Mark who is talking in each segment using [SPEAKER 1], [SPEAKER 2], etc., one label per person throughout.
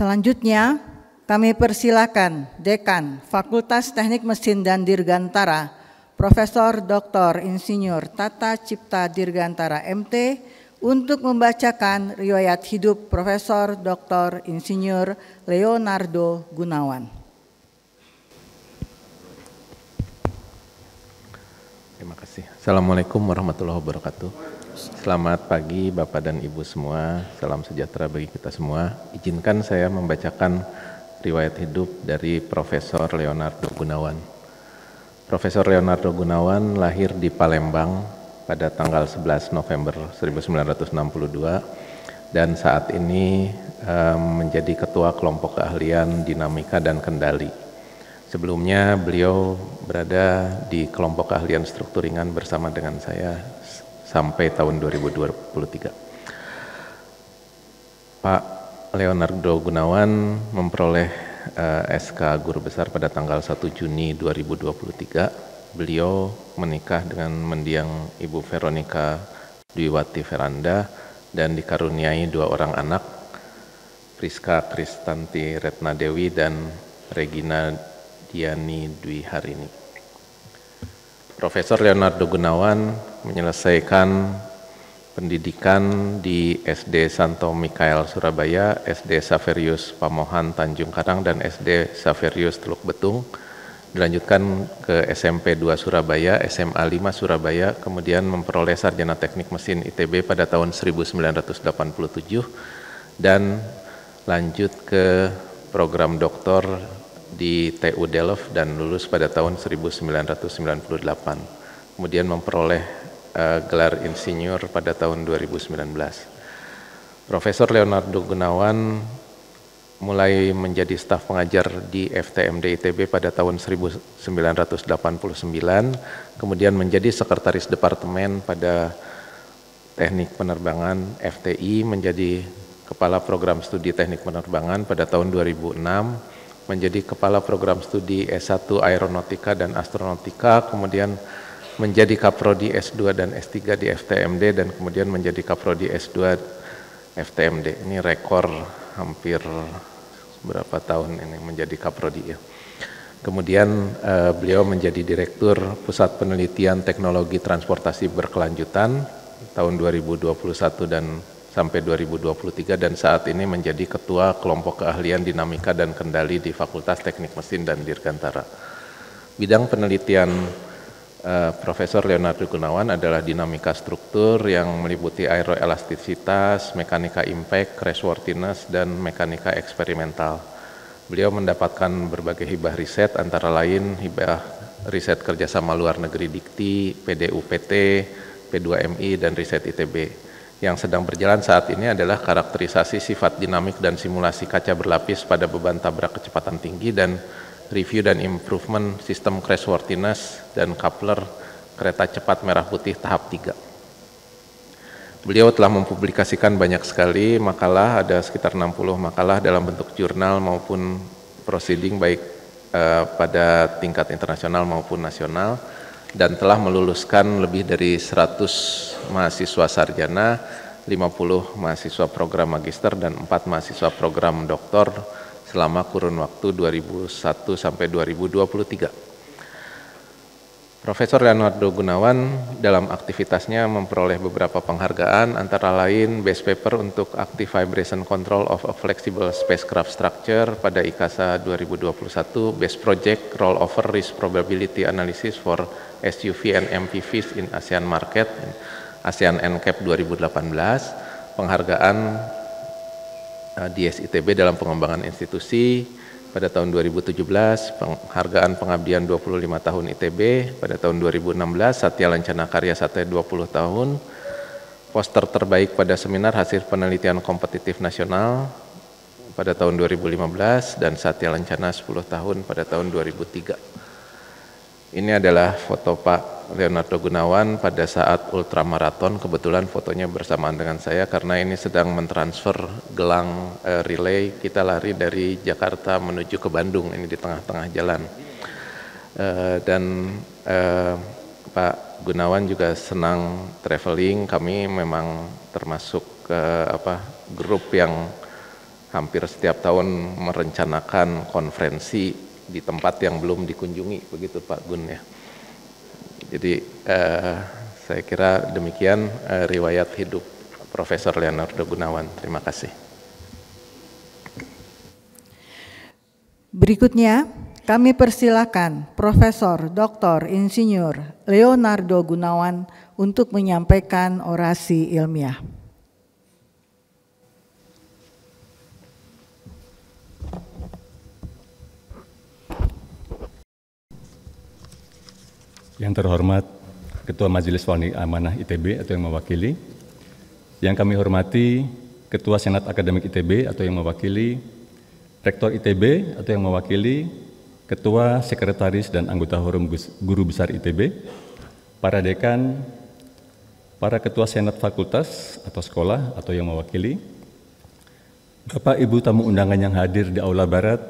[SPEAKER 1] Selanjutnya, kami persilakan Dekan Fakultas Teknik Mesin dan Dirgantara, Profesor Dr. Insinyur Tata Cipta Dirgantara MT untuk membacakan riwayat hidup Profesor Dr. Insinyur Leonardo Gunawan.
[SPEAKER 2] Terima kasih. Assalamualaikum warahmatullahi wabarakatuh. Selamat pagi Bapak dan Ibu semua, salam sejahtera bagi kita semua. Izinkan saya membacakan riwayat hidup dari Profesor Leonardo Gunawan. Profesor Leonardo Gunawan lahir di Palembang pada tanggal 11 November 1962 dan saat ini eh, menjadi ketua kelompok keahlian dinamika dan kendali. Sebelumnya beliau berada di kelompok keahlian struktur Ringan bersama dengan saya sampai tahun 2023. Pak Leonardo Gunawan memperoleh uh, eh, SK Guru Besar pada tanggal 1 Juni 2023. Beliau menikah dengan mendiang Ibu Veronica Dwiwati Veranda dan dikaruniai dua orang anak, Priska Kristanti Retna Dewi dan Regina Diani Dwi Harini. Profesor Leonardo Gunawan menyelesaikan pendidikan di SD Santo Mikael Surabaya, SD Saverius Pamohan Tanjung Karang dan SD Saverius Teluk Betung. Dilanjutkan ke SMP 2 Surabaya, SMA 5 Surabaya, kemudian memperoleh sarjana teknik mesin ITB pada tahun 1987 dan lanjut ke program doktor di TU Delft dan lulus pada tahun 1998. Kemudian memperoleh uh, gelar insinyur pada tahun 2019. Profesor Leonardo Gunawan mulai menjadi staf pengajar di FTMD ITB pada tahun 1989, kemudian menjadi sekretaris departemen pada Teknik Penerbangan FTI, menjadi kepala program studi Teknik Penerbangan pada tahun 2006, menjadi kepala program studi S1 Aeronautika dan Astronautika, kemudian menjadi kaprodi S2 dan S3 di FTMD dan kemudian menjadi kaprodi S2 FTMD. Ini rekor hampir berapa tahun ini menjadi kaprodi ya. Kemudian eh, beliau menjadi direktur Pusat Penelitian Teknologi Transportasi Berkelanjutan tahun 2021 dan sampai 2023 dan saat ini menjadi ketua kelompok keahlian dinamika dan kendali di Fakultas Teknik Mesin dan Dirgantara. Bidang penelitian uh, Profesor Leonardo Gunawan adalah dinamika struktur yang meliputi aeroelastisitas, mekanika impact, crashworthiness, dan mekanika eksperimental. Beliau mendapatkan berbagai hibah riset antara lain hibah riset kerjasama luar negeri Dikti, PDUPT, P2MI, dan riset ITB. Yang sedang berjalan saat ini adalah karakterisasi sifat dinamik dan simulasi kaca berlapis pada beban tabrak kecepatan tinggi dan review dan improvement sistem crashworthiness dan coupler kereta cepat merah putih tahap 3. Beliau telah mempublikasikan banyak sekali makalah, ada sekitar 60 makalah dalam bentuk jurnal maupun proceeding baik eh, pada tingkat internasional maupun nasional dan telah meluluskan lebih dari 100 mahasiswa sarjana, 50 mahasiswa program magister dan 4 mahasiswa program doktor selama kurun waktu 2001 sampai 2023. Profesor Leonardo Gunawan dalam aktivitasnya memperoleh beberapa penghargaan antara lain best paper untuk Active Vibration Control of a Flexible Spacecraft Structure pada IKASA 2021, best project rollover risk probability analysis for SUV and MPVs in ASEAN market ASEAN NCAP 2018, penghargaan Eh, di SITB dalam pengembangan institusi pada tahun 2017, penghargaan pengabdian 25 tahun ITB pada tahun 2016, Satya Lancana Karya Satya 20 tahun, poster terbaik pada seminar hasil penelitian kompetitif nasional pada tahun 2015 dan Satya Lancana 10 tahun pada tahun 2003. Ini adalah foto Pak Leonardo Gunawan pada saat ultramaraton kebetulan fotonya bersamaan dengan saya karena ini sedang mentransfer gelang e, relay kita lari dari Jakarta menuju ke Bandung ini di tengah-tengah jalan e, dan e, Pak Gunawan juga senang traveling kami memang termasuk apa grup yang hampir setiap tahun merencanakan konferensi di tempat yang belum dikunjungi begitu Pak Gun ya. Jadi uh, saya kira demikian uh, riwayat hidup Profesor Leonardo Gunawan. Terima
[SPEAKER 1] kasih. Berikutnya kami persilakan Profesor Dr. Insinyur Leonardo Gunawan untuk menyampaikan orasi ilmiah.
[SPEAKER 3] Yang terhormat Ketua Majelis Wali Amanah ITB atau yang mewakili, yang kami hormati Ketua Senat Akademik ITB atau yang mewakili, Rektor ITB atau yang mewakili, Ketua Sekretaris dan anggota Forum Guru Besar ITB, para dekan, para ketua senat fakultas atau sekolah atau yang mewakili, Bapak Ibu tamu undangan yang hadir di Aula Barat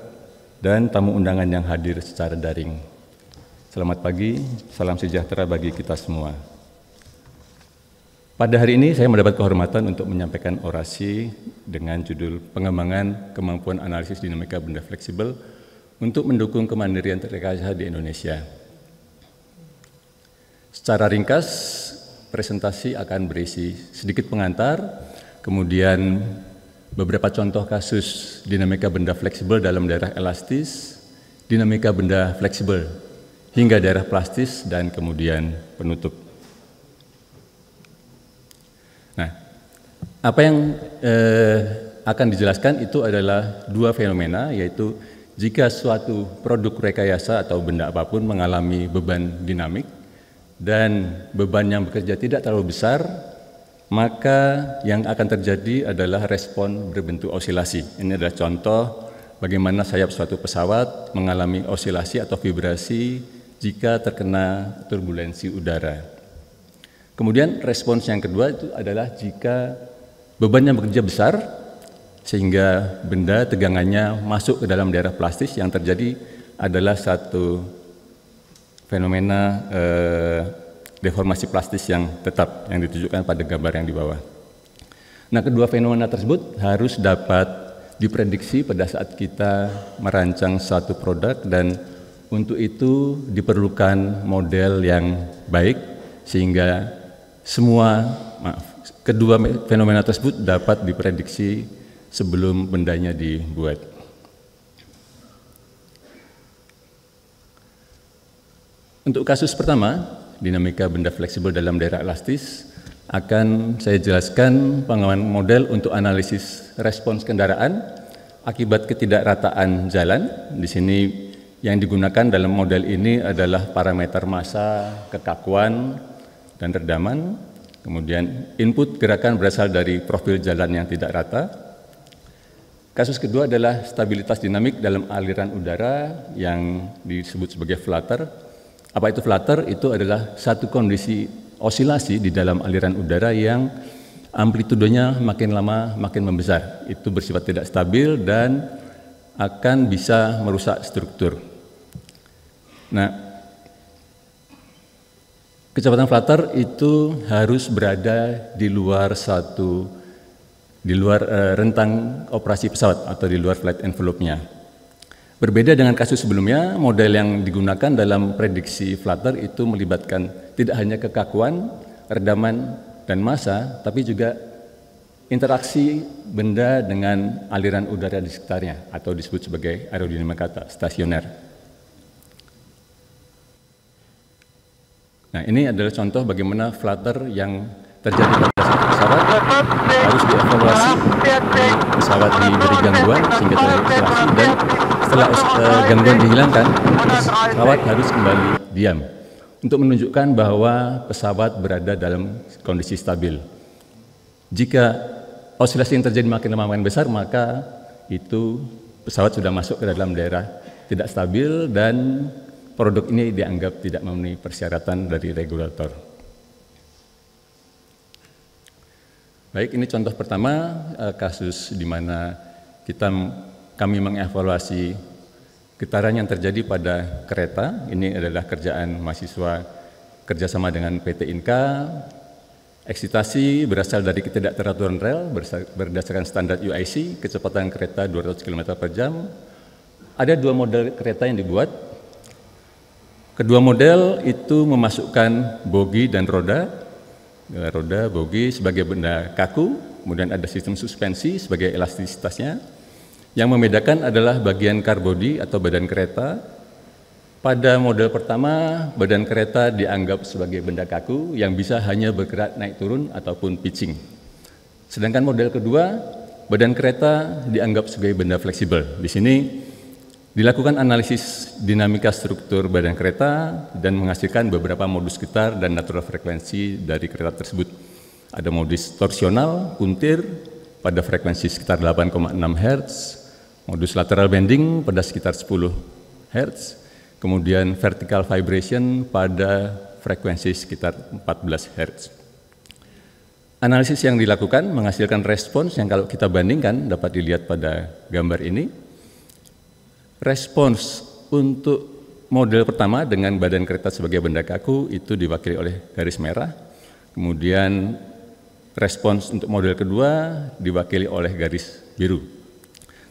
[SPEAKER 3] dan tamu undangan yang hadir secara daring. Selamat pagi, salam sejahtera bagi kita semua. Pada hari ini saya mendapat kehormatan untuk menyampaikan orasi dengan judul Pengembangan Kemampuan Analisis Dinamika Benda Fleksibel untuk mendukung kemandirian rekayasa di Indonesia. Secara ringkas, presentasi akan berisi sedikit pengantar, kemudian beberapa contoh kasus dinamika benda fleksibel dalam daerah elastis, dinamika benda fleksibel hingga daerah plastis dan kemudian penutup. Nah, apa yang eh, akan dijelaskan itu adalah dua fenomena yaitu jika suatu produk rekayasa atau benda apapun mengalami beban dinamik dan beban yang bekerja tidak terlalu besar, maka yang akan terjadi adalah respon berbentuk osilasi. Ini adalah contoh bagaimana sayap suatu pesawat mengalami osilasi atau vibrasi jika terkena turbulensi udara. Kemudian respons yang kedua itu adalah jika bebannya bekerja besar sehingga benda tegangannya masuk ke dalam daerah plastis yang terjadi adalah satu fenomena eh, deformasi plastis yang tetap yang ditunjukkan pada gambar yang di bawah. Nah, kedua fenomena tersebut harus dapat diprediksi pada saat kita merancang satu produk dan untuk itu diperlukan model yang baik sehingga semua maaf, kedua fenomena tersebut dapat diprediksi sebelum bendanya dibuat. Untuk kasus pertama, dinamika benda fleksibel dalam daerah elastis, akan saya jelaskan pengalaman model untuk analisis respons kendaraan akibat ketidakrataan jalan. Di sini yang digunakan dalam model ini adalah parameter massa, kekakuan, dan redaman. Kemudian input gerakan berasal dari profil jalan yang tidak rata. Kasus kedua adalah stabilitas dinamik dalam aliran udara yang disebut sebagai flutter. Apa itu flutter? Itu adalah satu kondisi osilasi di dalam aliran udara yang amplitudonya makin lama makin membesar. Itu bersifat tidak stabil dan akan bisa merusak struktur. Nah, kecepatan flutter itu harus berada di luar satu di luar uh, rentang operasi pesawat atau di luar flight envelope-nya. Berbeda dengan kasus sebelumnya, model yang digunakan dalam prediksi Flutter itu melibatkan tidak hanya kekakuan, redaman, dan massa, tapi juga interaksi benda dengan aliran udara di sekitarnya atau disebut sebagai aerodinamika stasioner. Nah, ini adalah contoh bagaimana flutter yang terjadi pada satu pesawat harus dievaluasi pesawat diberi gangguan sehingga terevaluasi dan setelah eh, gangguan dihilangkan pesawat harus kembali diam untuk menunjukkan bahwa pesawat berada dalam kondisi stabil. Jika osilasi yang terjadi makin lama makin besar maka itu pesawat sudah masuk ke dalam daerah tidak stabil dan produk ini dianggap tidak memenuhi persyaratan dari regulator. Baik, ini contoh pertama eh, kasus di mana kita kami mengevaluasi getaran yang terjadi pada kereta. Ini adalah kerjaan mahasiswa kerjasama dengan PT Inka. Eksitasi berasal dari ketidakteraturan rel berdasarkan standar UIC, kecepatan kereta 200 km per jam. Ada dua model kereta yang dibuat, Kedua model itu memasukkan bogi dan roda, eh, roda bogi sebagai benda kaku, kemudian ada sistem suspensi sebagai elastisitasnya. Yang membedakan adalah bagian karbodi atau badan kereta. Pada model pertama, badan kereta dianggap sebagai benda kaku yang bisa hanya bergerak naik turun ataupun pitching. Sedangkan model kedua, badan kereta dianggap sebagai benda fleksibel. Di sini Dilakukan analisis dinamika struktur badan kereta dan menghasilkan beberapa modus getar dan natural frekuensi dari kereta tersebut. Ada modus torsional, kuntir pada frekuensi sekitar 8,6 Hz, modus lateral bending pada sekitar 10 Hz, kemudian vertical vibration pada frekuensi sekitar 14 Hz. Analisis yang dilakukan menghasilkan respons yang kalau kita bandingkan dapat dilihat pada gambar ini respons untuk model pertama dengan badan kereta sebagai benda kaku itu diwakili oleh garis merah. Kemudian respons untuk model kedua diwakili oleh garis biru.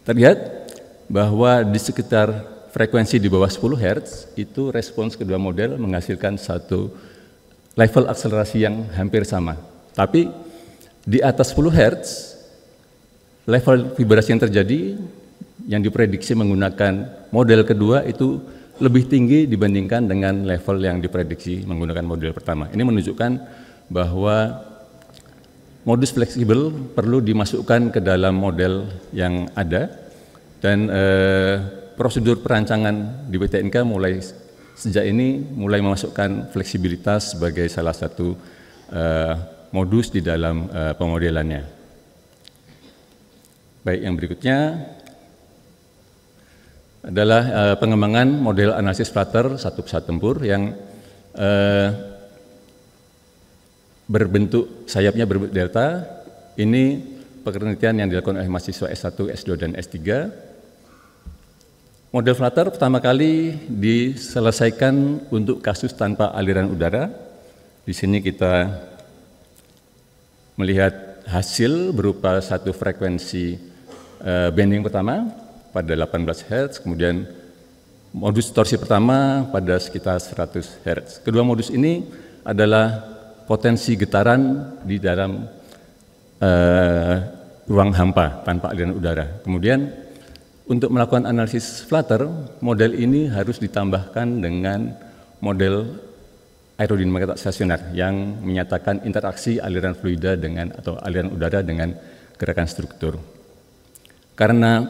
[SPEAKER 3] Terlihat bahwa di sekitar frekuensi di bawah 10 Hz itu respons kedua model menghasilkan satu level akselerasi yang hampir sama. Tapi di atas 10 Hz level vibrasi yang terjadi yang diprediksi menggunakan model kedua itu lebih tinggi dibandingkan dengan level yang diprediksi menggunakan model pertama. Ini menunjukkan bahwa modus fleksibel perlu dimasukkan ke dalam model yang ada dan eh, prosedur perancangan di PTNK mulai sejak ini mulai memasukkan fleksibilitas sebagai salah satu eh, modus di dalam eh, pemodelannya. Baik, yang berikutnya adalah uh, pengembangan model analisis flutter satu pesawat tempur yang uh, berbentuk sayapnya berbentuk delta. Ini penelitian yang dilakukan oleh mahasiswa S1, S2, dan S3. Model flutter pertama kali diselesaikan untuk kasus tanpa aliran udara. Di sini kita melihat hasil berupa satu frekuensi eh, bending pertama pada 18 Hz, kemudian modus torsi pertama pada sekitar 100 Hz. Kedua modus ini adalah potensi getaran di dalam uh, ruang hampa tanpa aliran udara. Kemudian untuk melakukan analisis flutter, model ini harus ditambahkan dengan model aerodinamika stasioner yang menyatakan interaksi aliran fluida dengan atau aliran udara dengan gerakan struktur. Karena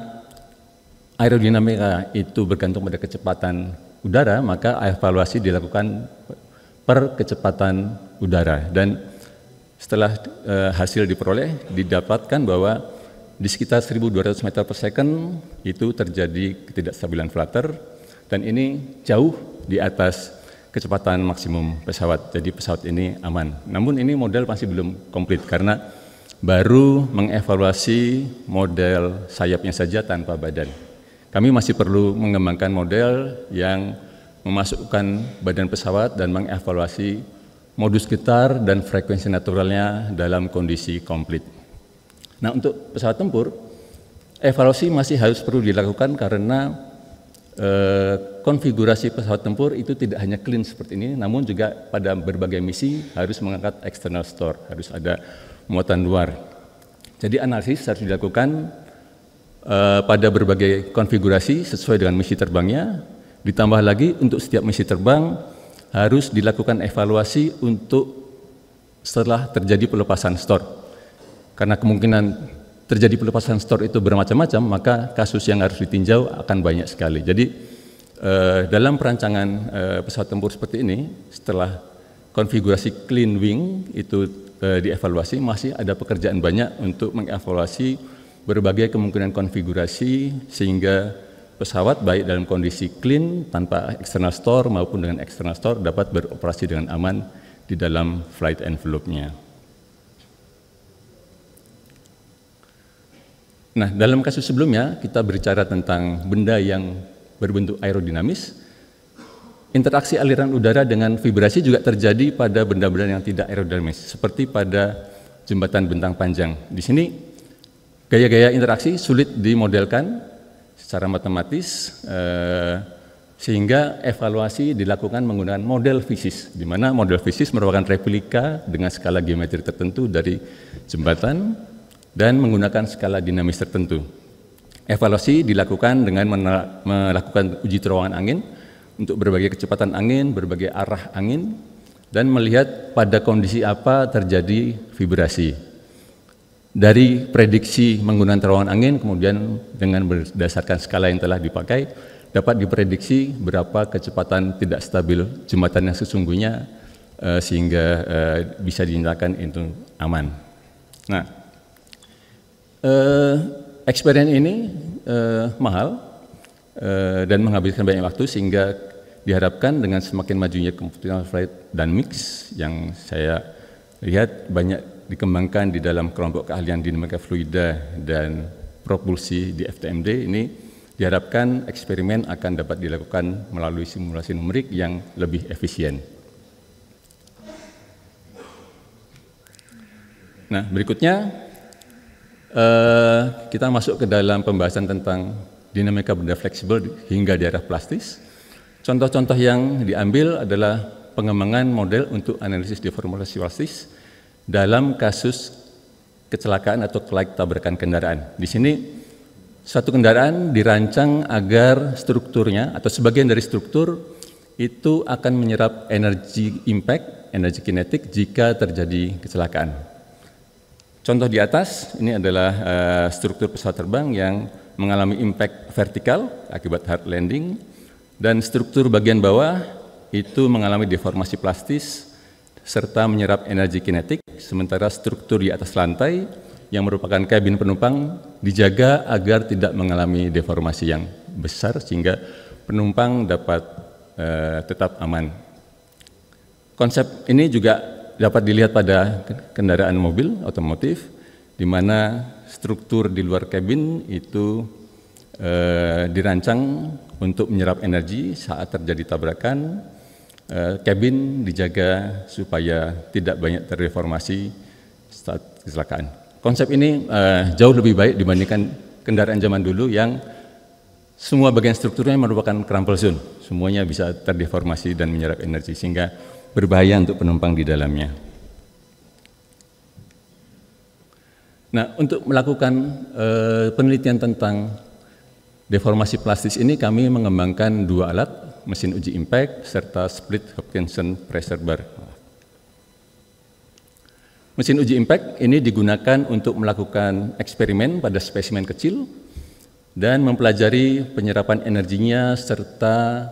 [SPEAKER 3] aerodinamika itu bergantung pada kecepatan udara, maka evaluasi dilakukan per kecepatan udara. Dan setelah e, hasil diperoleh, didapatkan bahwa di sekitar 1200 meter per second itu terjadi ketidakstabilan flutter, dan ini jauh di atas kecepatan maksimum pesawat. Jadi pesawat ini aman. Namun ini model masih belum komplit karena baru mengevaluasi model sayapnya saja tanpa badan. Kami masih perlu mengembangkan model yang memasukkan badan pesawat dan mengevaluasi modus getar dan frekuensi naturalnya dalam kondisi komplit. Nah, untuk pesawat tempur, evaluasi masih harus perlu dilakukan karena e, konfigurasi pesawat tempur itu tidak hanya clean seperti ini, namun juga pada berbagai misi harus mengangkat external store, harus ada muatan luar. Jadi analisis harus dilakukan Eh, pada berbagai konfigurasi sesuai dengan misi terbangnya. Ditambah lagi untuk setiap misi terbang harus dilakukan evaluasi untuk setelah terjadi pelepasan store. Karena kemungkinan terjadi pelepasan store itu bermacam-macam, maka kasus yang harus ditinjau akan banyak sekali. Jadi eh, dalam perancangan eh, pesawat tempur seperti ini, setelah konfigurasi clean wing itu eh, dievaluasi, masih ada pekerjaan banyak untuk mengevaluasi berbagai kemungkinan konfigurasi sehingga pesawat baik dalam kondisi clean tanpa external store maupun dengan external store dapat beroperasi dengan aman di dalam flight envelope-nya. Nah, dalam kasus sebelumnya kita berbicara tentang benda yang berbentuk aerodinamis. Interaksi aliran udara dengan vibrasi juga terjadi pada benda-benda yang tidak aerodinamis, seperti pada jembatan bentang panjang. Di sini Gaya-gaya interaksi sulit dimodelkan secara matematis eh, sehingga evaluasi dilakukan menggunakan model fisis di mana model fisis merupakan replika dengan skala geometri tertentu dari jembatan dan menggunakan skala dinamis tertentu. Evaluasi dilakukan dengan melakukan uji terowongan angin untuk berbagai kecepatan angin, berbagai arah angin dan melihat pada kondisi apa terjadi vibrasi dari prediksi menggunakan terowongan angin kemudian dengan berdasarkan skala yang telah dipakai dapat diprediksi berapa kecepatan tidak stabil jembatan yang sesungguhnya uh, sehingga uh, bisa dinyatakan itu aman. Nah, uh, eksperimen ini uh, mahal uh, dan menghabiskan banyak waktu sehingga diharapkan dengan semakin majunya computational flight dan mix yang saya lihat banyak dikembangkan di dalam kelompok keahlian dinamika fluida dan propulsi di FTMD ini diharapkan eksperimen akan dapat dilakukan melalui simulasi numerik yang lebih efisien. Nah, berikutnya eh, kita masuk ke dalam pembahasan tentang dinamika benda fleksibel hingga daerah plastis. Contoh-contoh yang diambil adalah pengembangan model untuk analisis deformasi plastis dalam kasus kecelakaan atau kelaik tabrakan kendaraan. Di sini satu kendaraan dirancang agar strukturnya atau sebagian dari struktur itu akan menyerap energi impact, energi kinetik jika terjadi kecelakaan. Contoh di atas ini adalah uh, struktur pesawat terbang yang mengalami impact vertikal akibat hard landing dan struktur bagian bawah itu mengalami deformasi plastis serta menyerap energi kinetik, sementara struktur di atas lantai yang merupakan kabin penumpang dijaga agar tidak mengalami deformasi yang besar sehingga penumpang dapat e, tetap aman. Konsep ini juga dapat dilihat pada kendaraan mobil otomotif di mana struktur di luar kabin itu e, dirancang untuk menyerap energi saat terjadi tabrakan kabin eh, dijaga supaya tidak banyak terreformasi saat kecelakaan. Konsep ini uh, jauh lebih baik dibandingkan kendaraan zaman dulu yang semua bagian strukturnya merupakan crumple zone. Semuanya bisa terdeformasi dan menyerap energi sehingga berbahaya untuk penumpang di dalamnya. Nah, untuk melakukan uh, penelitian tentang deformasi plastis ini kami mengembangkan dua alat mesin uji impact, serta split Hopkinson pressure bar. Mesin uji impact ini digunakan untuk melakukan eksperimen pada spesimen kecil dan mempelajari penyerapan energinya serta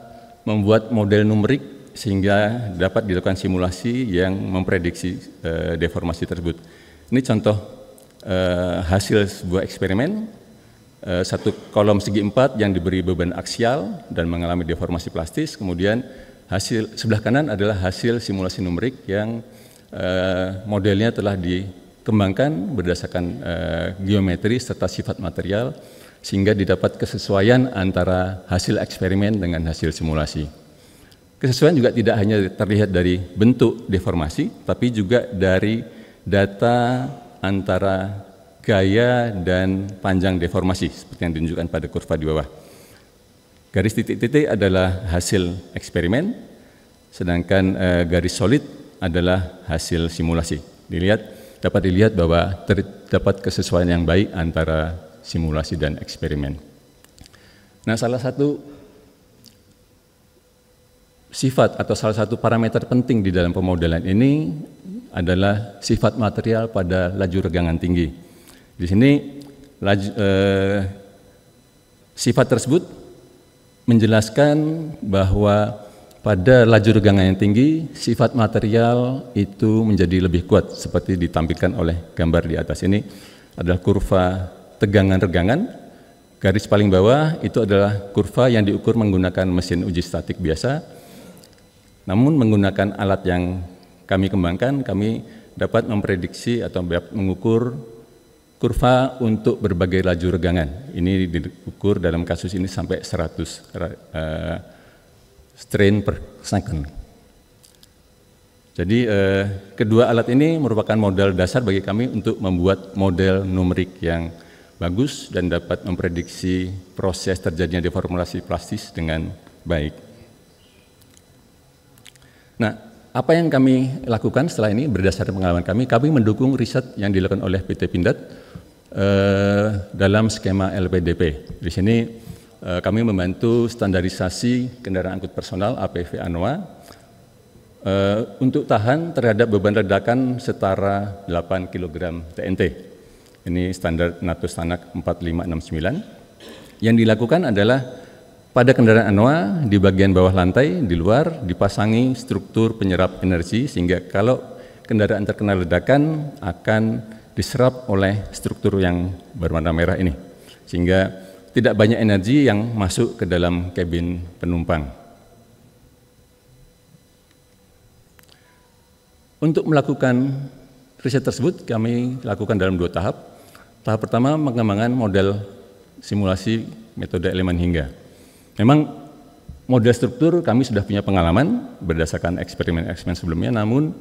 [SPEAKER 3] membuat model numerik sehingga dapat dilakukan simulasi yang memprediksi e, deformasi tersebut. Ini contoh e, hasil sebuah eksperimen Eh, satu kolom segi empat yang diberi beban aksial dan mengalami deformasi plastis. Kemudian hasil sebelah kanan adalah hasil simulasi numerik yang eh, modelnya telah dikembangkan berdasarkan eh, geometri serta sifat material sehingga didapat kesesuaian antara hasil eksperimen dengan hasil simulasi. Kesesuaian juga tidak hanya terlihat dari bentuk deformasi, tapi juga dari data antara gaya dan panjang deformasi seperti yang ditunjukkan pada kurva di bawah. Garis titik-titik adalah hasil eksperimen, sedangkan e, garis solid adalah hasil simulasi. Dilihat dapat dilihat bahwa terdapat kesesuaian yang baik antara simulasi dan eksperimen. Nah, salah satu sifat atau salah satu parameter penting di dalam pemodelan ini adalah sifat material pada laju regangan tinggi. Di sini eh, sifat tersebut menjelaskan bahwa pada lajur gangan yang tinggi, sifat material itu menjadi lebih kuat seperti ditampilkan oleh gambar di atas ini adalah kurva tegangan-regangan. Garis paling bawah itu adalah kurva yang diukur menggunakan mesin uji statik biasa. Namun menggunakan alat yang kami kembangkan, kami dapat memprediksi atau mengukur Kurva untuk berbagai laju regangan, ini diukur dalam kasus ini sampai 100 uh, eh, strain per second. Jadi uh, kedua alat ini merupakan modal dasar bagi kami untuk membuat model numerik yang bagus dan dapat memprediksi proses terjadinya deformulasi plastis dengan baik. Nah, apa yang kami lakukan setelah ini berdasarkan pengalaman kami, kami mendukung riset yang dilakukan oleh PT Pindad Eh, dalam skema LPDP. Di sini eh, kami membantu standarisasi kendaraan angkut personal APV Anoa eh, untuk tahan terhadap beban ledakan setara 8 kg TNT. Ini standar NATO Sanak 4569. Yang dilakukan adalah pada kendaraan Anoa di bagian bawah lantai di luar dipasangi struktur penyerap energi sehingga kalau kendaraan terkena ledakan akan diserap oleh struktur yang berwarna merah ini. Sehingga tidak banyak energi yang masuk ke dalam kabin penumpang. Untuk melakukan riset tersebut kami lakukan dalam dua tahap. Tahap pertama pengembangan model simulasi metode elemen hingga. Memang model struktur kami sudah punya pengalaman berdasarkan eksperimen-eksperimen sebelumnya, namun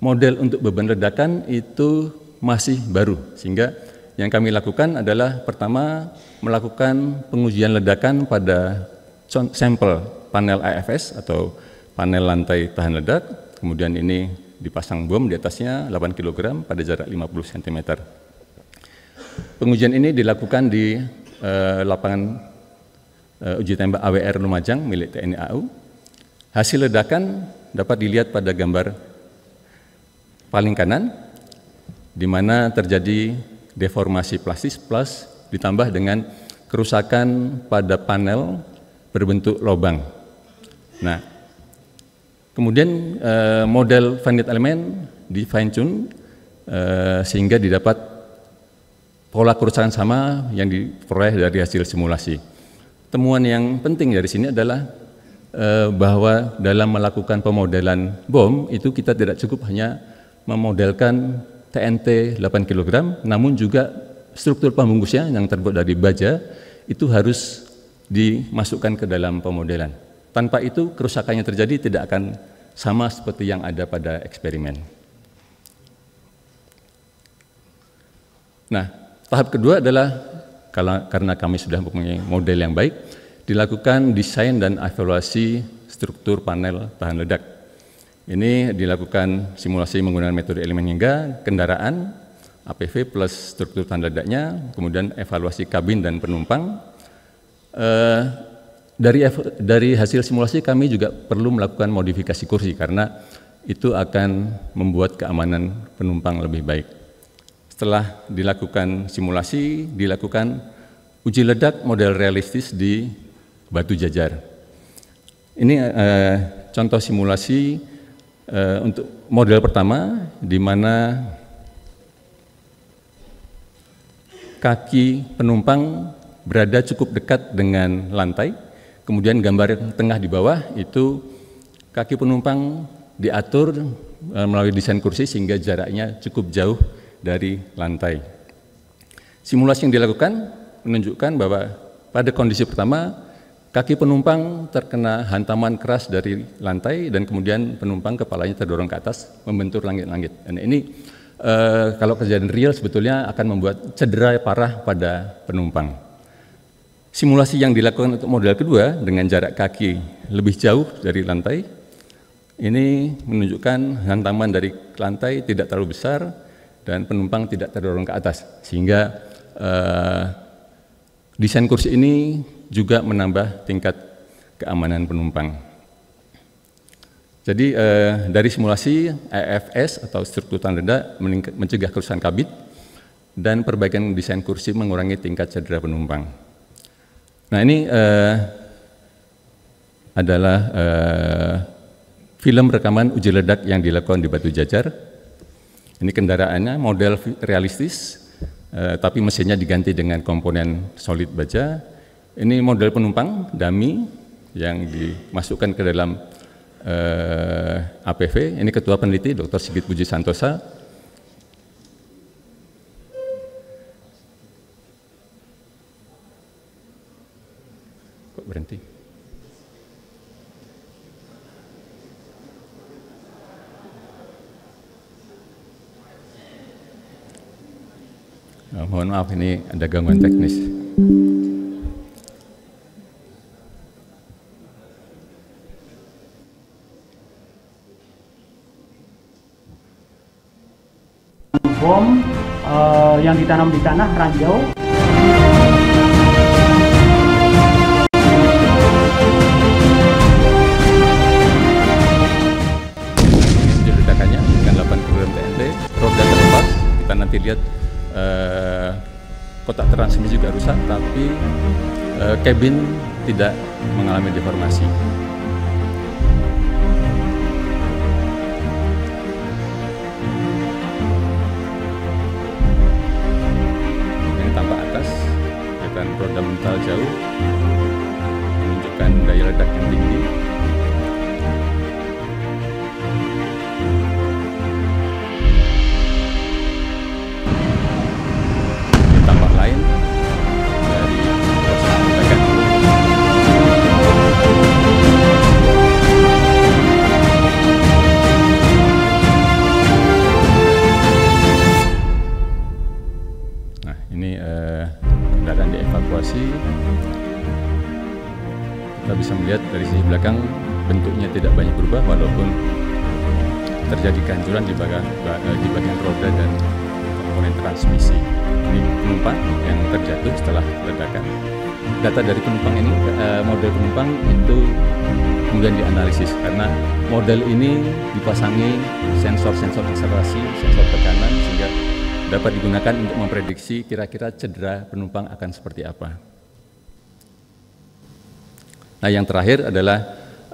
[SPEAKER 3] model untuk beban ledakan itu masih baru sehingga yang kami lakukan adalah pertama melakukan pengujian ledakan pada sampel panel AFS atau panel lantai tahan ledak kemudian ini dipasang bom di atasnya 8 kg pada jarak 50 cm. Pengujian ini dilakukan di eh, lapangan eh, uji tembak AWR Lumajang milik TNI AU. Hasil ledakan dapat dilihat pada gambar paling kanan di mana terjadi deformasi plastis plus ditambah dengan kerusakan pada panel berbentuk lobang. Nah, kemudian eh, model finite element di fine tune eh, sehingga didapat pola kerusakan sama yang diperoleh dari hasil simulasi. Temuan yang penting dari sini adalah eh, bahwa dalam melakukan pemodelan bom itu kita tidak cukup hanya memodelkan TNT 8 kg, namun juga struktur pembungkusnya yang terbuat dari baja itu harus dimasukkan ke dalam pemodelan. Tanpa itu kerusakannya terjadi tidak akan sama seperti yang ada pada eksperimen. Nah, tahap kedua adalah karena kami sudah mempunyai model yang baik, dilakukan desain dan evaluasi struktur panel tahan ledak. Ini dilakukan simulasi menggunakan metode elemen hingga kendaraan, APV plus struktur tanda ledaknya, kemudian evaluasi kabin dan penumpang. Eh, dari, dari hasil simulasi kami juga perlu melakukan modifikasi kursi karena itu akan membuat keamanan penumpang lebih baik. Setelah dilakukan simulasi, dilakukan uji ledak model realistis di Batu Jajar. Ini eh, contoh simulasi Eh, untuk model pertama, di mana kaki penumpang berada cukup dekat dengan lantai, kemudian gambar tengah di bawah itu kaki penumpang diatur eh, melalui desain kursi sehingga jaraknya cukup jauh dari lantai. Simulasi yang dilakukan menunjukkan bahwa pada kondisi pertama Kaki penumpang terkena hantaman keras dari lantai dan kemudian penumpang kepalanya terdorong ke atas membentur langit-langit. Dan ini eh, kalau kejadian real sebetulnya akan membuat cedera parah pada penumpang. Simulasi yang dilakukan untuk model kedua dengan jarak kaki lebih jauh dari lantai ini menunjukkan hantaman dari lantai tidak terlalu besar dan penumpang tidak terdorong ke atas sehingga eh, desain kursi ini juga menambah tingkat keamanan penumpang. Jadi eh, dari simulasi EFS atau struktur tahan rendah mencegah kerusakan kabin dan perbaikan desain kursi mengurangi tingkat cedera penumpang. Nah ini eh, adalah eh, film rekaman uji ledak yang dilakukan di Batu Jajar. Ini kendaraannya model realistis, eh, tapi mesinnya diganti dengan komponen solid baja ini model penumpang dami yang dimasukkan ke dalam eh, APV. Ini ketua peneliti Dr. Sigit Puji Santosa. Kok berhenti? Oh, mohon maaf ini ada gangguan teknis.
[SPEAKER 4] bom uh, yang ditanam di tanah ranjau.
[SPEAKER 3] ini Diledakannya dengan 8 kg TNT, roda terlepas. Kita nanti lihat uh, kotak transmisi juga rusak, tapi uh, eh, cabin tidak mengalami deformasi. jauh menunjukkan daya ledak yang tinggi setelah ledakan. Data dari penumpang ini, eh, model penumpang itu kemudian dianalisis karena model ini dipasangi sensor-sensor akselerasi, sensor tekanan sehingga dapat digunakan untuk memprediksi kira-kira cedera penumpang akan seperti apa. Nah, yang terakhir adalah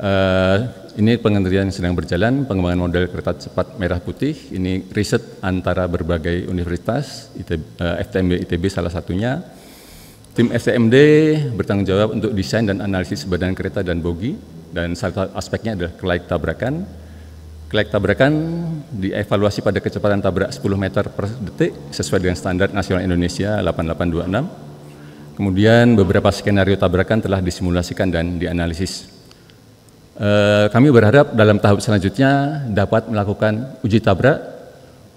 [SPEAKER 3] eh, ini pengendalian yang sedang berjalan, pengembangan model kereta cepat merah putih. Ini riset antara berbagai universitas, ITB, eh, FTMB ITB salah satunya Tim SCMD bertanggung jawab untuk desain dan analisis badan kereta dan bogi dan satu aspeknya adalah kelaik tabrakan. Kelaik tabrakan dievaluasi pada kecepatan tabrak 10 meter per detik sesuai dengan standar nasional Indonesia 8826. Kemudian beberapa skenario tabrakan telah disimulasikan dan dianalisis. Eh, kami berharap dalam tahap selanjutnya dapat melakukan uji tabrak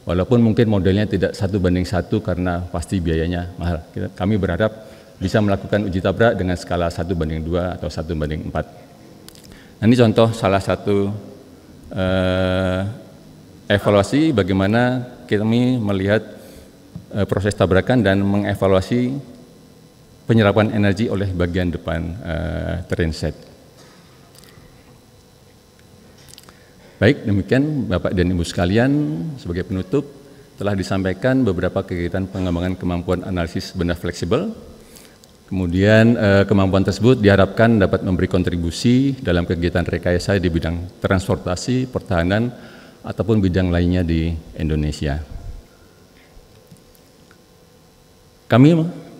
[SPEAKER 3] walaupun mungkin modelnya tidak satu banding satu karena pasti biayanya mahal. Kami berharap bisa melakukan uji tabrak dengan skala 1 banding 2 atau 1 banding 4. Nah, ini contoh salah satu uh, evaluasi bagaimana kami melihat uh, proses tabrakan dan mengevaluasi penyerapan energi oleh bagian depan uh, train set. Baik, demikian Bapak dan Ibu sekalian sebagai penutup telah disampaikan beberapa kegiatan pengembangan kemampuan analisis benda fleksibel Kemudian eh, kemampuan tersebut diharapkan dapat memberi kontribusi dalam kegiatan rekayasa di bidang transportasi, pertahanan, ataupun bidang lainnya di Indonesia. Kami,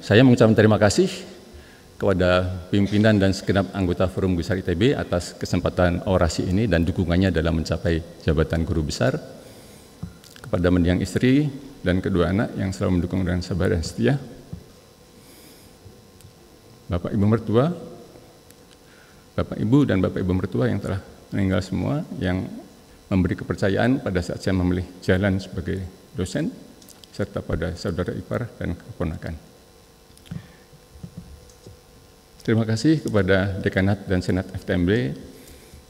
[SPEAKER 3] saya mengucapkan terima kasih kepada pimpinan dan segenap anggota Forum Besar ITB atas kesempatan orasi ini dan dukungannya dalam mencapai jabatan guru besar. Kepada mendiang istri dan kedua anak yang selalu mendukung dengan sabar dan setia, Bapak Ibu mertua, Bapak Ibu dan Bapak Ibu mertua yang telah meninggal semua yang memberi kepercayaan pada saat saya memilih jalan sebagai dosen serta pada saudara ipar dan keponakan. Terima kasih kepada Dekanat dan Senat FTMB,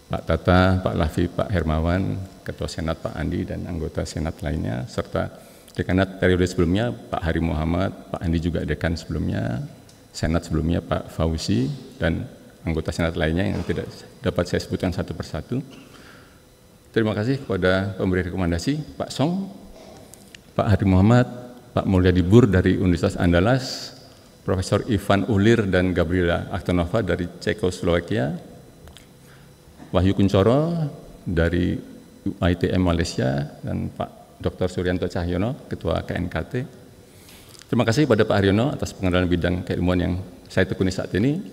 [SPEAKER 3] Pak Tata, Pak Lavi, Pak Hermawan, Ketua Senat Pak Andi dan anggota Senat lainnya, serta Dekanat periode sebelumnya, Pak Hari Muhammad, Pak Andi juga Dekan sebelumnya, senat sebelumnya Pak Fauzi dan anggota senat lainnya yang tidak dapat saya sebutkan satu persatu. Terima kasih kepada pemberi rekomendasi Pak Song, Pak Hari Muhammad, Pak Mulyadi Bur dari Universitas Andalas, Profesor Ivan Ulir dan Gabriela Aktonova dari Cekoslowakia, Wahyu Kuncoro dari UITM Malaysia dan Pak Dr. Suryanto Cahyono, Ketua KNKT, Terima kasih kepada Pak Haryono atas pengenalan bidang keilmuan yang saya tekuni saat ini,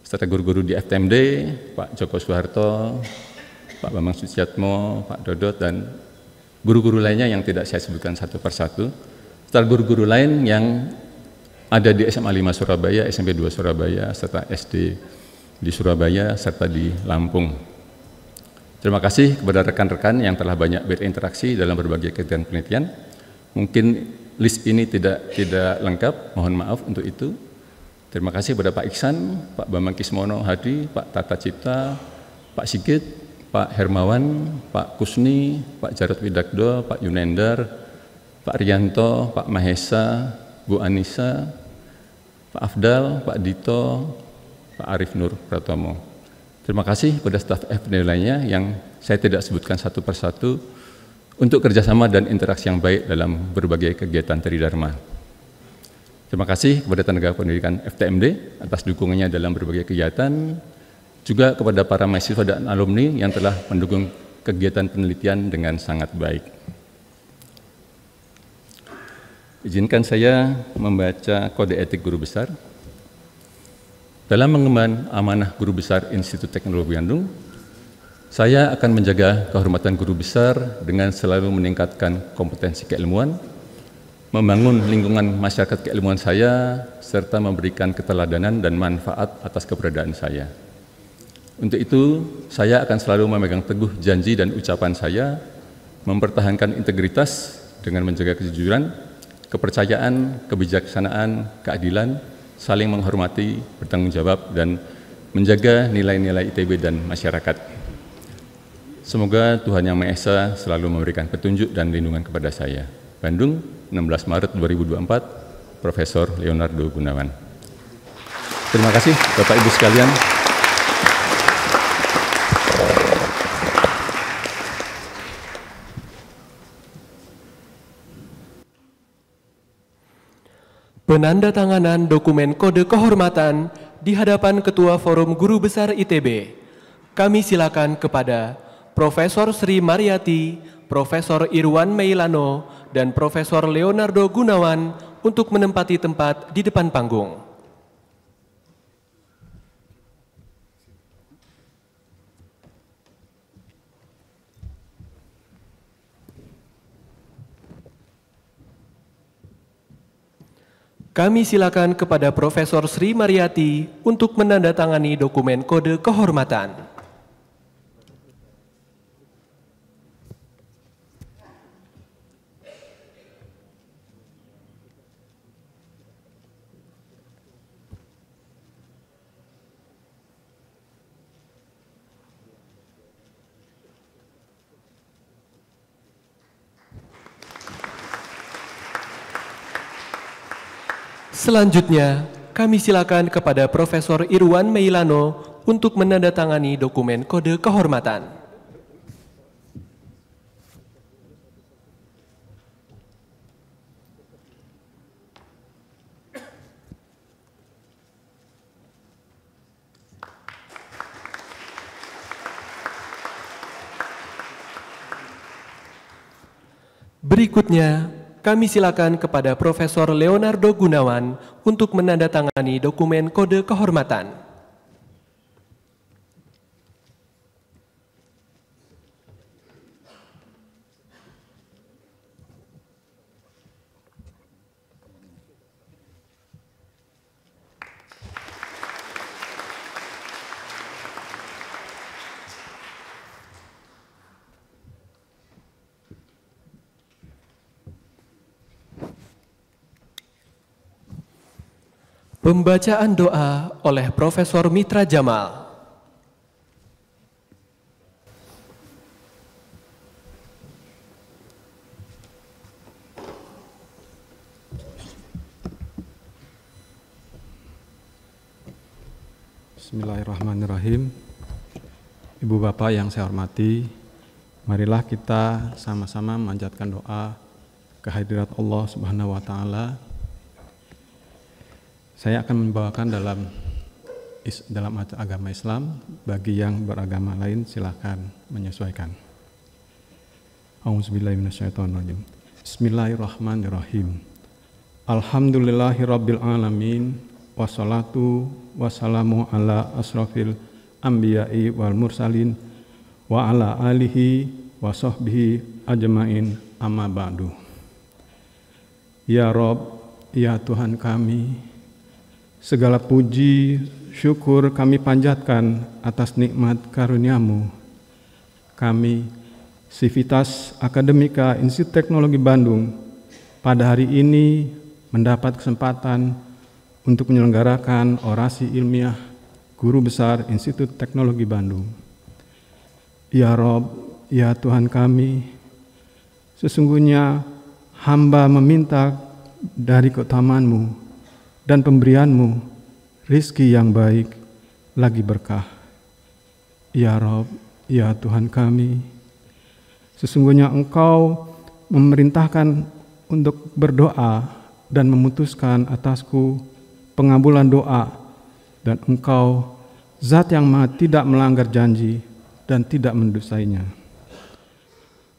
[SPEAKER 3] serta guru-guru di FTMD, Pak Joko Soeharto, Pak Bambang Suciatmo, Pak Dodot, dan guru-guru lainnya yang tidak saya sebutkan satu persatu, serta guru-guru lain yang ada di SMA 5 Surabaya, SMP 2 Surabaya, serta SD di Surabaya, serta di Lampung. Terima kasih kepada rekan-rekan yang telah banyak berinteraksi dalam berbagai kegiatan penelitian. Mungkin list ini tidak tidak lengkap, mohon maaf untuk itu. Terima kasih kepada Pak Iksan, Pak Bambang Kismono Hadi, Pak Tata Cipta, Pak Sigit, Pak Hermawan, Pak Kusni, Pak Jarod Widakdo, Pak Yunendar, Pak Rianto, Pak Mahesa, Bu Anissa, Pak Afdal, Pak Dito, Pak Arif Nur Pratomo. Terima kasih kepada staf F lainnya yang saya tidak sebutkan satu persatu, untuk kerjasama dan interaksi yang baik dalam berbagai kegiatan Tridharma. Terima kasih kepada tenaga pendidikan FTMD atas dukungannya dalam berbagai kegiatan, juga kepada para mahasiswa dan alumni yang telah mendukung kegiatan penelitian dengan sangat baik. Izinkan saya membaca kode etik guru besar. Dalam mengemban amanah guru besar Institut Teknologi Bandung saya akan menjaga kehormatan guru besar dengan selalu meningkatkan kompetensi keilmuan, membangun lingkungan masyarakat keilmuan saya, serta memberikan keteladanan dan manfaat atas keberadaan saya. Untuk itu, saya akan selalu memegang teguh janji dan ucapan saya, mempertahankan integritas dengan menjaga kejujuran, kepercayaan, kebijaksanaan, keadilan, saling menghormati, bertanggung jawab, dan menjaga nilai-nilai ITB dan masyarakat. Semoga Tuhan Yang Maha Esa selalu memberikan petunjuk dan lindungan kepada saya. Bandung, 16 Maret 2024, Profesor Leonardo Gunawan. Terima kasih Bapak Ibu sekalian.
[SPEAKER 5] Penanda tanganan dokumen kode kehormatan di hadapan Ketua Forum Guru Besar ITB. Kami silakan kepada Profesor Sri Mariati, Profesor Irwan Meilano, dan Profesor Leonardo Gunawan untuk menempati tempat di depan panggung. Kami silakan kepada Profesor Sri Mariati untuk menandatangani dokumen kode kehormatan. Selanjutnya, kami silakan kepada Profesor Irwan Meilano untuk menandatangani dokumen kode kehormatan. Berikutnya, kami silakan kepada Profesor Leonardo Gunawan untuk menandatangani dokumen kode kehormatan. Pembacaan doa oleh Profesor Mitra Jamal.
[SPEAKER 4] Bismillahirrahmanirrahim. Ibu Bapak yang saya hormati, marilah kita sama-sama manjatkan doa kehadirat Allah Subhanahu wa taala saya akan membawakan dalam dalam agama Islam bagi yang beragama lain silahkan menyesuaikan. Auzubillahiminasyaitonirrajim. Bismillahirrahmanirrahim. Alhamdulillahirabbil alamin wassalatu wassalamu ala asrafil anbiya'i wal mursalin wa ala alihi wa sahbihi ajmain amma ba'du. Ya Rob, ya Tuhan kami, Segala puji, syukur kami panjatkan atas nikmat karuniamu. Kami, Sivitas Akademika Institut Teknologi Bandung, pada hari ini mendapat kesempatan untuk menyelenggarakan orasi ilmiah Guru Besar Institut Teknologi Bandung. Ya Rob, ya Tuhan kami, sesungguhnya hamba meminta dari keutamaan-Mu dan pemberianmu rizki yang baik lagi berkah. Ya Rob, ya Tuhan kami, sesungguhnya Engkau memerintahkan untuk berdoa dan memutuskan atasku pengabulan doa dan Engkau zat yang maha tidak melanggar janji dan tidak mendusainya.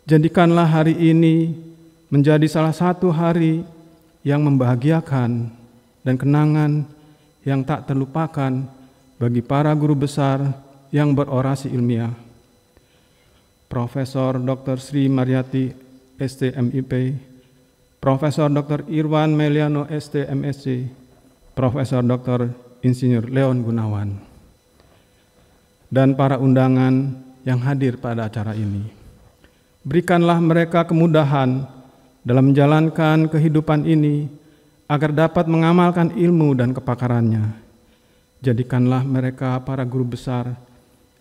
[SPEAKER 4] Jadikanlah hari ini menjadi salah satu hari yang membahagiakan dan kenangan yang tak terlupakan bagi para guru besar yang berorasi ilmiah. Profesor Dr. Sri Mariati, STMIP, Profesor Dr. Irwan Meliano, STMSC, Profesor Dr. Insinyur Leon Gunawan, dan para undangan yang hadir pada acara ini. Berikanlah mereka kemudahan dalam menjalankan kehidupan ini agar dapat mengamalkan ilmu dan kepakarannya. Jadikanlah mereka para guru besar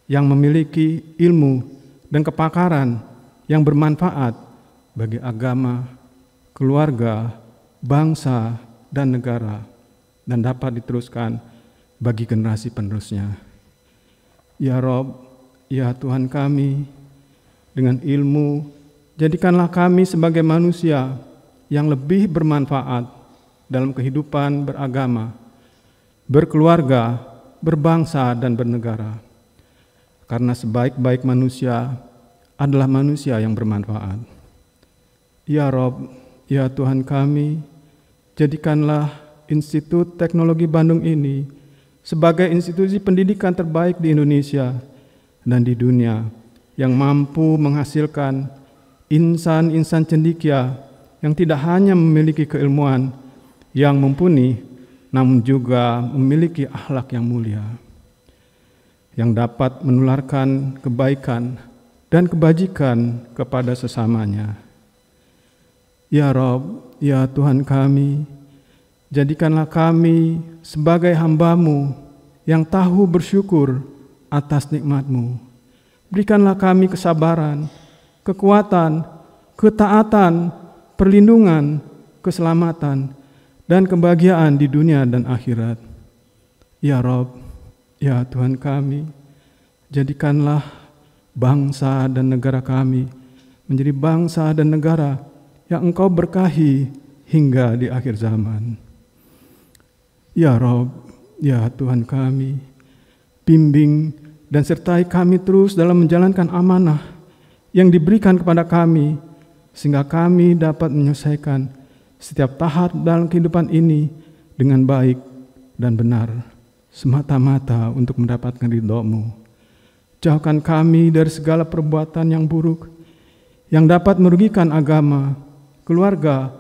[SPEAKER 4] yang memiliki ilmu dan kepakaran yang bermanfaat bagi agama, keluarga, bangsa, dan negara, dan dapat diteruskan bagi generasi penerusnya. Ya Rob, ya Tuhan kami, dengan ilmu, jadikanlah kami sebagai manusia yang lebih bermanfaat dalam kehidupan beragama, berkeluarga, berbangsa, dan bernegara. Karena sebaik-baik manusia adalah manusia yang bermanfaat. Ya Rob, ya Tuhan kami, jadikanlah Institut Teknologi Bandung ini sebagai institusi pendidikan terbaik di Indonesia dan di dunia yang mampu menghasilkan insan-insan cendikia yang tidak hanya memiliki keilmuan, yang mumpuni namun juga memiliki akhlak yang mulia yang dapat menularkan kebaikan dan kebajikan kepada sesamanya. Ya Rob, ya Tuhan kami, jadikanlah kami sebagai hambamu yang tahu bersyukur atas nikmatmu. Berikanlah kami kesabaran, kekuatan, ketaatan, perlindungan, keselamatan, dan kebahagiaan di dunia dan akhirat. Ya Rob, ya Tuhan kami, jadikanlah bangsa dan negara kami menjadi bangsa dan negara yang Engkau berkahi hingga di akhir zaman. Ya Rob, ya Tuhan kami, bimbing dan sertai kami terus dalam menjalankan amanah yang diberikan kepada kami, sehingga kami dapat menyelesaikan setiap tahap dalam kehidupan ini dengan baik dan benar, semata-mata untuk mendapatkan ridhomu. Jauhkan kami dari segala perbuatan yang buruk, yang dapat merugikan agama, keluarga,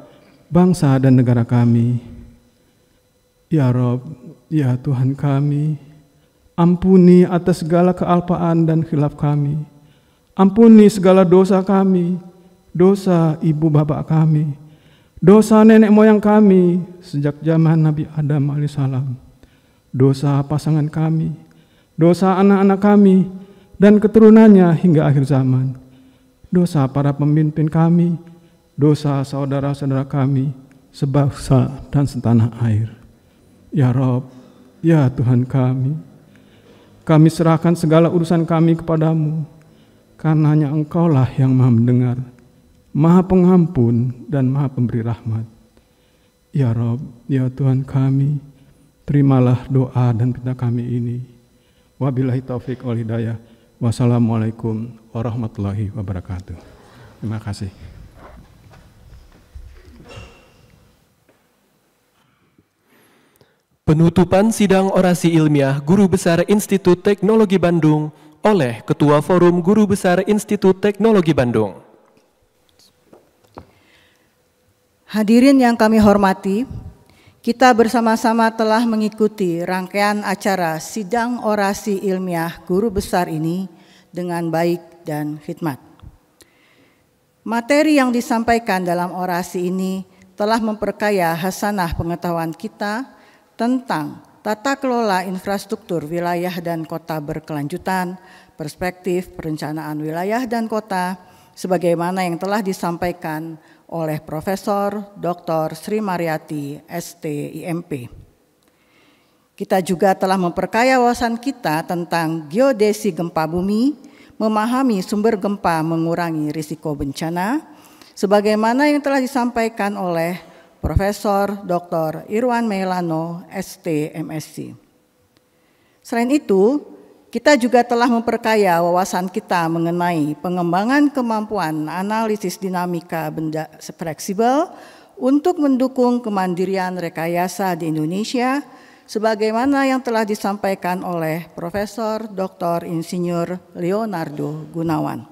[SPEAKER 4] bangsa, dan negara kami. Ya Rob, ya Tuhan kami, ampuni atas segala kealpaan dan khilaf kami. Ampuni segala dosa kami, dosa ibu bapak kami, Dosa nenek moyang kami sejak zaman Nabi Adam alaihissalam, dosa pasangan kami, dosa anak-anak kami, dan keturunannya hingga akhir zaman, dosa para pemimpin kami, dosa saudara-saudara kami, sebangsa dan setanah air. Ya Rob, ya Tuhan kami, kami serahkan segala urusan kami kepadamu, karena hanya Engkaulah yang maha mendengar Maha Pengampun dan Maha Pemberi Rahmat. Ya Rob, ya Tuhan kami, terimalah doa dan pinta kami ini. Wabillahi taufik wal hidayah. Wassalamualaikum warahmatullahi wabarakatuh. Terima kasih.
[SPEAKER 5] Penutupan sidang orasi ilmiah Guru Besar Institut Teknologi Bandung oleh Ketua Forum Guru Besar Institut Teknologi Bandung.
[SPEAKER 1] Hadirin yang kami hormati, kita bersama-sama telah mengikuti rangkaian acara sidang orasi ilmiah guru besar ini dengan baik dan khidmat. Materi yang disampaikan dalam orasi ini telah memperkaya hasanah pengetahuan kita tentang tata kelola infrastruktur wilayah dan kota berkelanjutan, perspektif perencanaan wilayah dan kota, sebagaimana yang telah disampaikan oleh Profesor Dr. Sri Mariati, STIMP. Kita juga telah memperkaya wawasan kita tentang geodesi gempa bumi, memahami sumber gempa mengurangi risiko bencana, sebagaimana yang telah disampaikan oleh Profesor Dr. Irwan Melano, ST, MSc. Selain itu, kita juga telah memperkaya wawasan kita mengenai pengembangan kemampuan analisis dinamika benda fleksibel untuk mendukung kemandirian rekayasa di Indonesia sebagaimana yang telah disampaikan oleh Profesor Dr. Insinyur Leonardo Gunawan.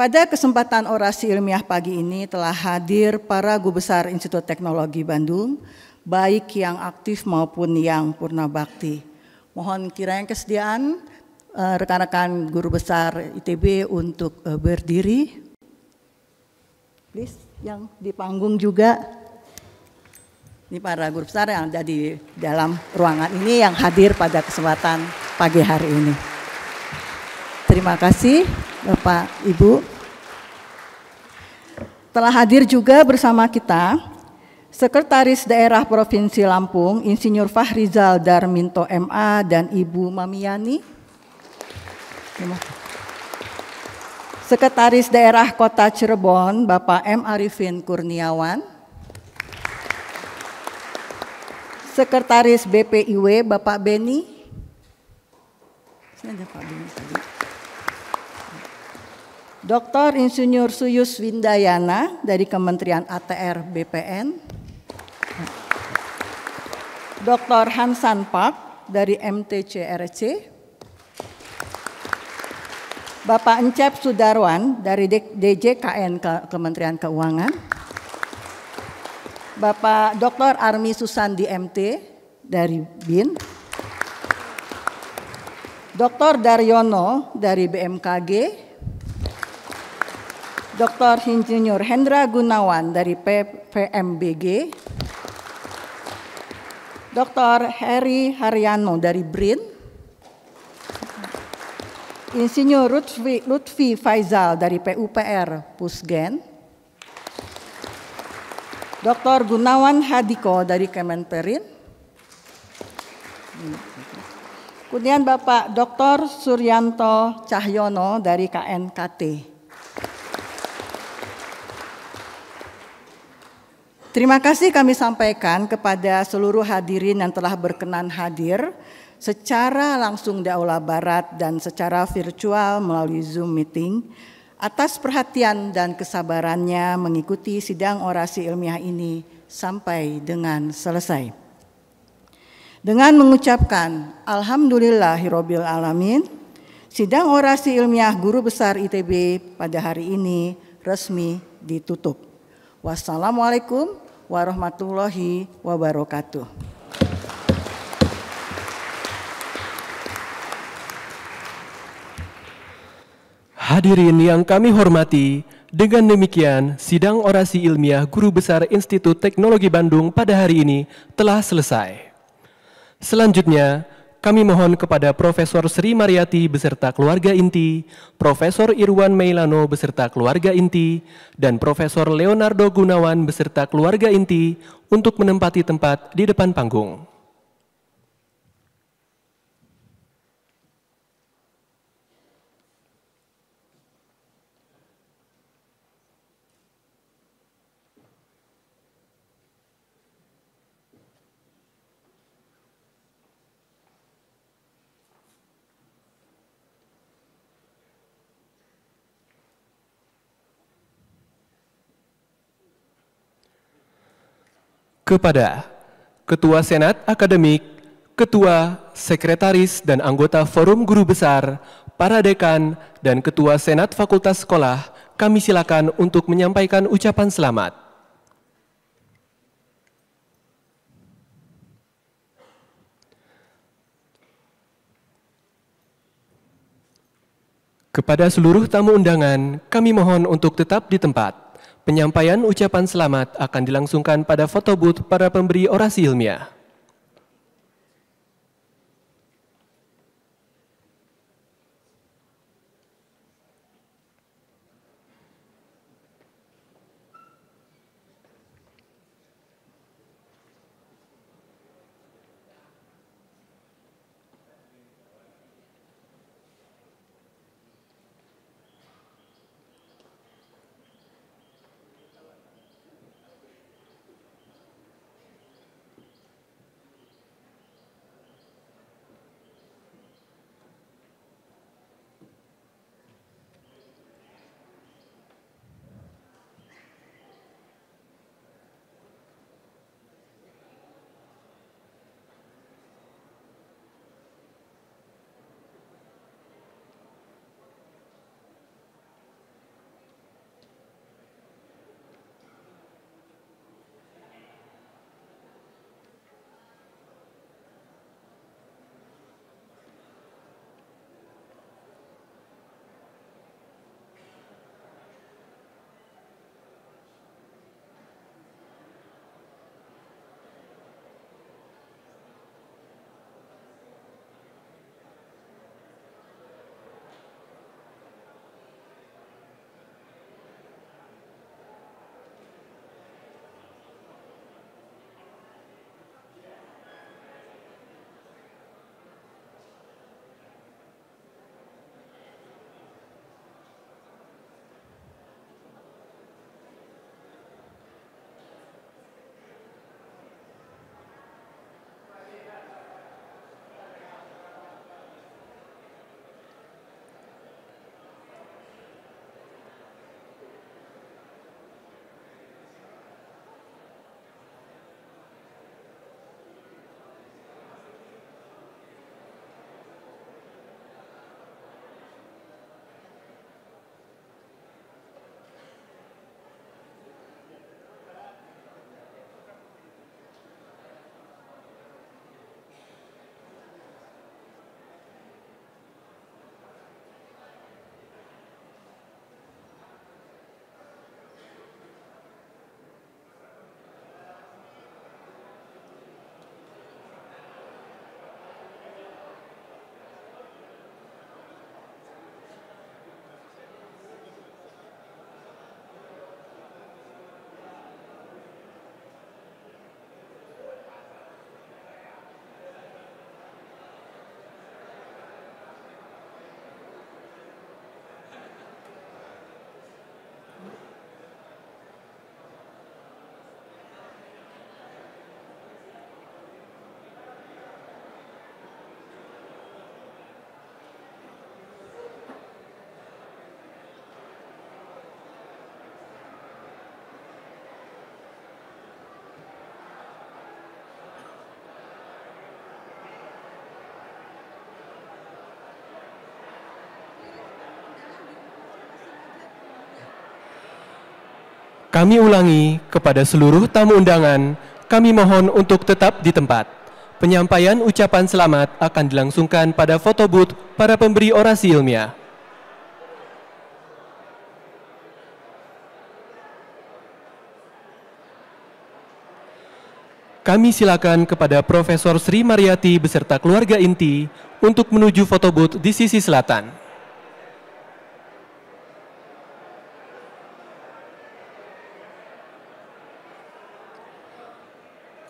[SPEAKER 1] Pada kesempatan orasi ilmiah pagi ini telah hadir para guru besar Institut Teknologi Bandung, baik yang aktif maupun yang purna bakti. Mohon kiranya kesediaan eh, rekan-rekan guru besar ITB untuk eh, berdiri. Please, yang di panggung juga. Ini para guru besar yang ada di dalam ruangan ini yang hadir pada kesempatan pagi hari ini. Terima kasih Bapak Ibu. Telah hadir juga bersama kita Sekretaris Daerah Provinsi Lampung, Insinyur Fahrizal Darminto MA dan Ibu Mamiani. Sekretaris Daerah Kota Cirebon, Bapak M. Arifin Kurniawan. Sekretaris BPIW, Bapak Beni. Dr. Insinyur Suyus Windayana dari Kementerian ATR BPN. Dr. Hansan Park dari MTCRC, Bapak Encep Sudarwan dari DJKN Kementerian Keuangan, Bapak Dr. Armi Susandi MT dari BIN, Dr. Daryono dari BMKG, Dr. Insinyur Hendra Gunawan dari PMBG, Dr. Harry Haryano dari BRIN, Insinyur Lutfi, Lutfi Faizal dari PUPR Pusgen, Dr. Gunawan Hadiko dari Kemenperin, kemudian Bapak Dr. Suryanto Cahyono dari KNKT. Terima kasih kami sampaikan kepada seluruh hadirin yang telah berkenan hadir secara langsung di Aula Barat dan secara virtual melalui Zoom meeting atas perhatian dan kesabarannya mengikuti sidang orasi ilmiah ini sampai dengan selesai. Dengan mengucapkan Alhamdulillahirobbil alamin, sidang orasi ilmiah guru besar ITB pada hari ini resmi ditutup. Wassalamualaikum warahmatullahi wabarakatuh.
[SPEAKER 5] Hadirin yang kami hormati, dengan demikian sidang orasi ilmiah Guru Besar Institut Teknologi Bandung pada hari ini telah selesai. Selanjutnya, kami mohon kepada Profesor Sri Mariati beserta keluarga inti, Profesor Irwan Meilano beserta keluarga inti, dan Profesor Leonardo Gunawan beserta keluarga inti untuk menempati tempat di depan panggung. kepada Ketua Senat Akademik, Ketua Sekretaris dan anggota Forum Guru Besar, para dekan dan Ketua Senat Fakultas Sekolah, kami silakan untuk menyampaikan ucapan selamat. Kepada seluruh tamu undangan, kami mohon untuk tetap di tempat. Penyampaian ucapan selamat akan dilangsungkan pada booth para pemberi orasi ilmiah. Kami ulangi kepada seluruh tamu undangan, kami mohon untuk tetap di tempat. Penyampaian ucapan selamat akan dilangsungkan pada foto booth para pemberi orasi ilmiah. Kami silakan kepada Profesor Sri Mariati beserta keluarga inti untuk menuju foto booth di sisi selatan.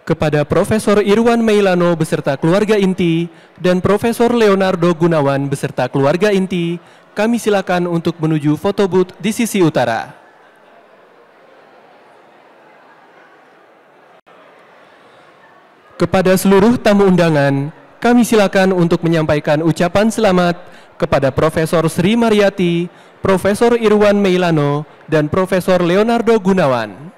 [SPEAKER 5] kepada Profesor Irwan Meilano beserta keluarga inti dan Profesor Leonardo Gunawan beserta keluarga inti, kami silakan untuk menuju foto booth di sisi utara. Kepada seluruh tamu undangan, kami silakan untuk menyampaikan ucapan selamat kepada Profesor Sri Mariati, Profesor Irwan Meilano, dan Profesor Leonardo Gunawan.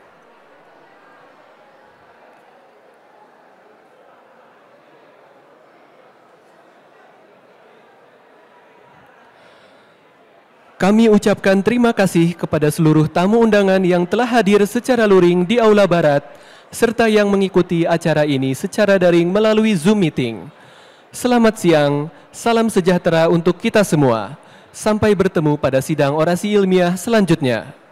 [SPEAKER 5] Kami ucapkan terima kasih kepada seluruh tamu undangan yang telah hadir secara luring di Aula Barat, serta yang mengikuti acara ini secara daring melalui Zoom Meeting. Selamat siang, salam sejahtera untuk kita semua. Sampai bertemu pada sidang orasi ilmiah selanjutnya.